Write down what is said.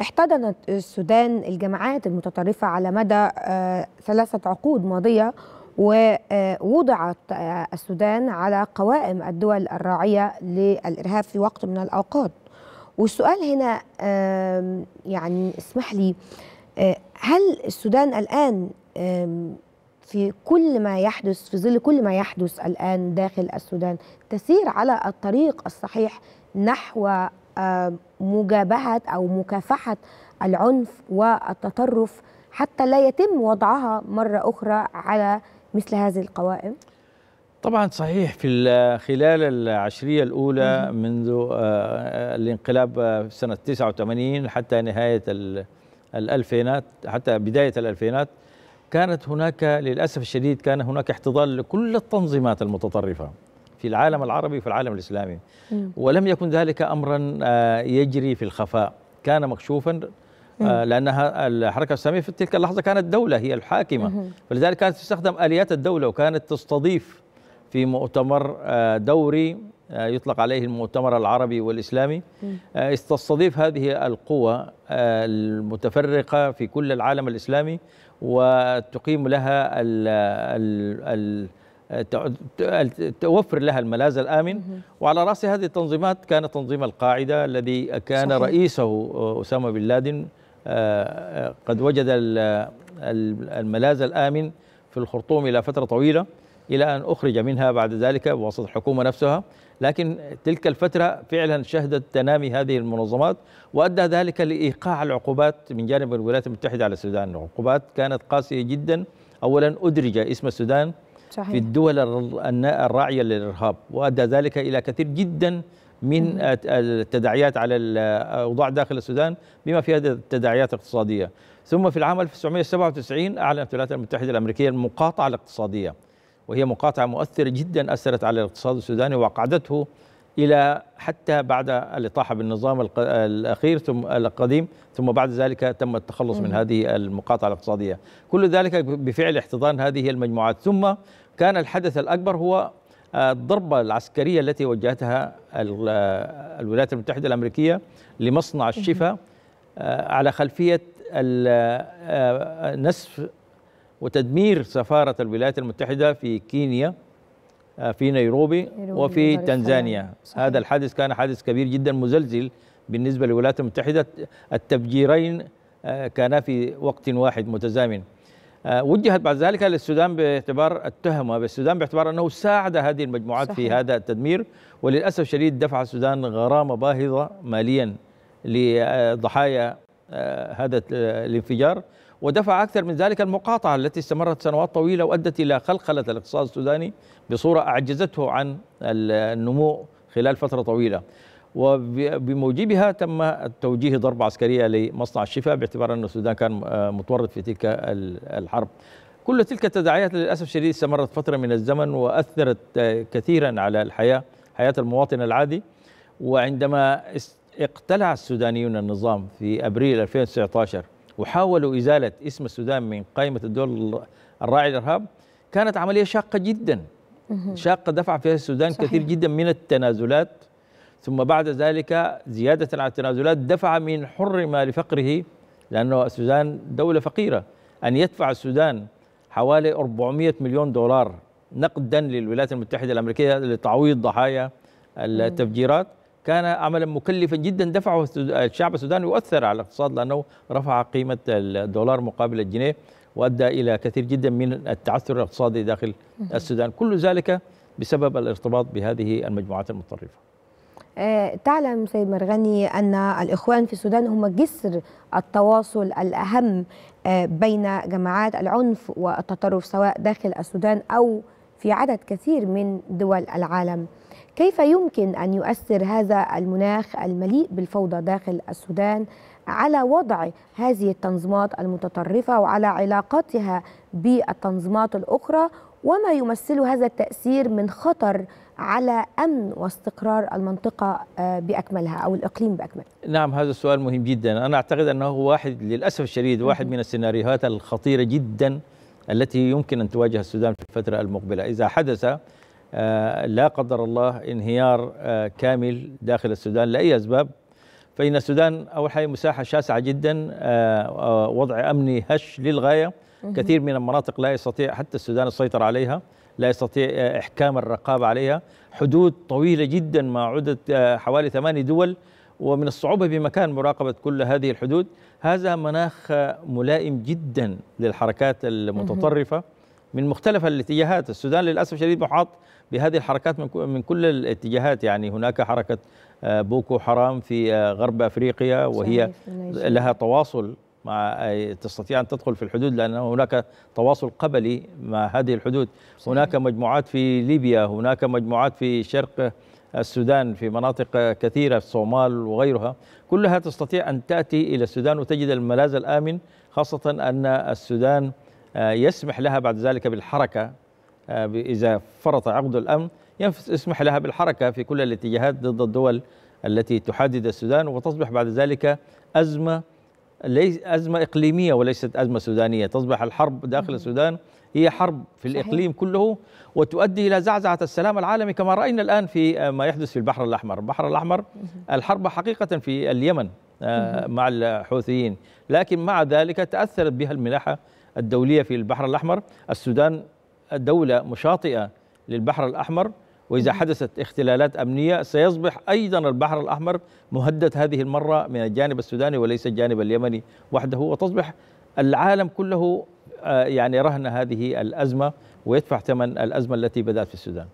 احتضنت السودان الجماعات المتطرفة على مدى آه، ثلاثة عقود ماضية ووضعت آه، آه، السودان على قوائم الدول الراعية للإرهاب في وقت من الأوقات والسؤال هنا يعني اسمح لي هل السودان الآن في كل ما يحدث في ظل كل ما يحدث الآن داخل السودان تسير على الطريق الصحيح نحو مجابهة أو مكافحة العنف والتطرف حتى لا يتم وضعها مرة أخرى على مثل هذه القوائم؟ طبعا صحيح في خلال العشرية الأولى منذ آه، الانقلاب آه، سنة 89 حتى نهاية الألفينات حتى بداية الألفينات كانت هناك للأسف الشديد كان هناك احتضان لكل التنظيمات المتطرفة في العالم العربي وفي العالم الإسلامي ولم يكن ذلك أمرا آه، يجري في الخفاء كان مكشوفا آه، لأنها الحركة الإسلامية في تلك اللحظة كانت دولة هي الحاكمة فلذلك كانت تستخدم آليات الدولة وكانت تستضيف في مؤتمر آه، دوري يطلق عليه المؤتمر العربي والإسلامي تستضيف هذه القوى المتفرقة في كل العالم الإسلامي وتقيم لها ال ال ال توفر لها الملاذ الآمن وعلى رأس هذه التنظيمات كان تنظيم القاعدة الذي كان صحيح. رئيسه أسامة بن لادن آه، آه، قد وجد الملاذ الآمن في الخرطوم إلى فترة طويلة إلى أن أخرج منها بعد ذلك بواسطة الحكومة نفسها لكن تلك الفترة فعلا شهدت تنامي هذه المنظمات وأدى ذلك لإيقاع العقوبات من جانب الولايات المتحدة على السودان عقوبات كانت قاسية جدا أولا أدرج اسم السودان صحيح. في الدول الراعية للإرهاب وأدى ذلك إلى كثير جدا من التداعيات على الأوضاع داخل السودان بما فيها التداعيات الاقتصادية ثم في العام 1997 أعلنت الولايات المتحدة الأمريكية المقاطعة الاقتصادية وهي مقاطعة مؤثرة جدا أثرت على الاقتصاد السوداني وأقعدته الى حتى بعد الاطاحه بالنظام الاخير ثم القديم ثم بعد ذلك تم التخلص من هذه المقاطعه الاقتصاديه، كل ذلك بفعل احتضان هذه المجموعات، ثم كان الحدث الاكبر هو آه، الضربة العسكرية التي وجهتها آه، الولايات المتحدة الأمريكية لمصنع الشفا آه، على خلفية نسف وتدمير سفارة الولايات المتحدة في كينيا آه، في نيروبي وفي تنزانيا صحيح. هذا الحادث كان حادث كبير جدا مزلزل بالنسبة للولايات المتحدة التفجيرين آه، كانا في وقت واحد متزامن آه، وجهت بعد ذلك للسودان باعتبار التهمه بالسودان باعتبار انه ساعد هذه المجموعات صحيح. في هذا التدمير وللاسف الشديد دفع السودان غرامه باهظه ماليا لضحايا هذا الانفجار ودفع أكثر من ذلك المقاطعة التي استمرت سنوات طويلة وأدت إلى خلخلة الاقتصاد السوداني بصورة أعجزته عن النمو خلال فترة طويلة وبموجبها تم توجيه ضربة عسكرية لمصنع الشفاء باعتبار أن السودان كان متورط في تلك الحرب كل تلك التداعيات للأسف الشديد استمرت فترة من الزمن وأثرت كثيرا على الحياة حياة المواطن العادي وعندما اقتلع السودانيون النظام في أبريل 2019 وحاولوا إزالة اسم السودان من قائمة الدول الراعي للإرهاب كانت عملية شاقة جدا شاقة دفع فيها السودان صحيح. كثير جدا من التنازلات ثم بعد ذلك زيادة على التنازلات دفع من حر ما لفقره لأنه السودان دولة فقيرة أن يدفع السودان حوالي 400 مليون دولار نقدا للولايات المتحدة الأمريكية لتعويض ضحايا التفجيرات كان عملا مكلفا جدا دفعه الشعب السوداني وأثر على الاقتصاد لأنه رفع قيمة الدولار مقابل الجنيه وأدى إلى كثير جدا من التعثر الاقتصادي داخل السودان كل ذلك بسبب الارتباط بهذه المجموعات المتطرفة آه، تعلم سيد مرغني أن الإخوان في السودان هم جسر التواصل الأهم آه، بين جماعات العنف والتطرف سواء داخل السودان أو في عدد كثير من دول العالم كيف يمكن أن يؤثر هذا المناخ المليء بالفوضى داخل السودان على وضع هذه التنظيمات المتطرفة وعلى علاقتها بالتنظيمات الأخرى وما يمثل هذا التأثير من خطر على أمن واستقرار المنطقة آه، بأكملها أو الإقليم بأكمله نعم هذا السؤال مهم جدا أنا أعتقد أنه واحد للأسف الشديد واحد من السيناريوهات الخطيرة جدا التي يمكن أن تواجه السودان في الفترة المقبلة إذا حدث آه، لا قدر الله انهيار آه، كامل داخل السودان لأي أسباب فإن السودان أول حاجة مساحة شاسعة جدا آه، وضع أمني هش للغاية كثير من المناطق لا يستطيع حتى السودان السيطرة عليها لا يستطيع إحكام الرقابة عليها حدود طويلة جدا ما عدت حوالي ثماني دول ومن الصعوبة بمكان مراقبة كل هذه الحدود هذا مناخ ملائم جدا للحركات المتطرفة من مختلف الاتجاهات السودان للأسف شديد محاط بهذه الحركات من كل الاتجاهات يعني هناك حركة آه، بوكو حرام في آه، غرب أفريقيا وهي لها تواصل مع آه، تستطيع أن تدخل في الحدود لأن هناك تواصل قبلي مع هذه الحدود هناك مجموعات في ليبيا هناك مجموعات في شرق السودان في مناطق كثيرة في الصومال وغيرها كلها تستطيع أن تأتي إلى السودان وتجد الملاذ الآمن خاصة أن السودان آه، يسمح لها بعد ذلك بالحركة آه، إذا فرط عقد الأمن يسمح لها بالحركة في كل الاتجاهات ضد الدول التي تحدد السودان وتصبح بعد ذلك أزمة ليس أزمة إقليمية وليست أزمة سودانية تصبح الحرب داخل السودان هي حرب في صحيح. الإقليم كله وتؤدي إلى زعزعة السلام العالمي كما رأينا الآن في ما يحدث في البحر الأحمر البحر الأحمر الحرب حقيقة في اليمن آه، مع الحوثيين لكن مع ذلك تأثرت بها الملاحة الدولية في البحر الأحمر السودان دولة مشاطئة للبحر الأحمر وإذا حدثت اختلالات أمنية سيصبح أيضا البحر الأحمر مهدد هذه المرة من الجانب السوداني وليس الجانب اليمني وحده وتصبح العالم كله آه، يعني رهن هذه الأزمة ويدفع ثمن الأزمة التي بدأت في السودان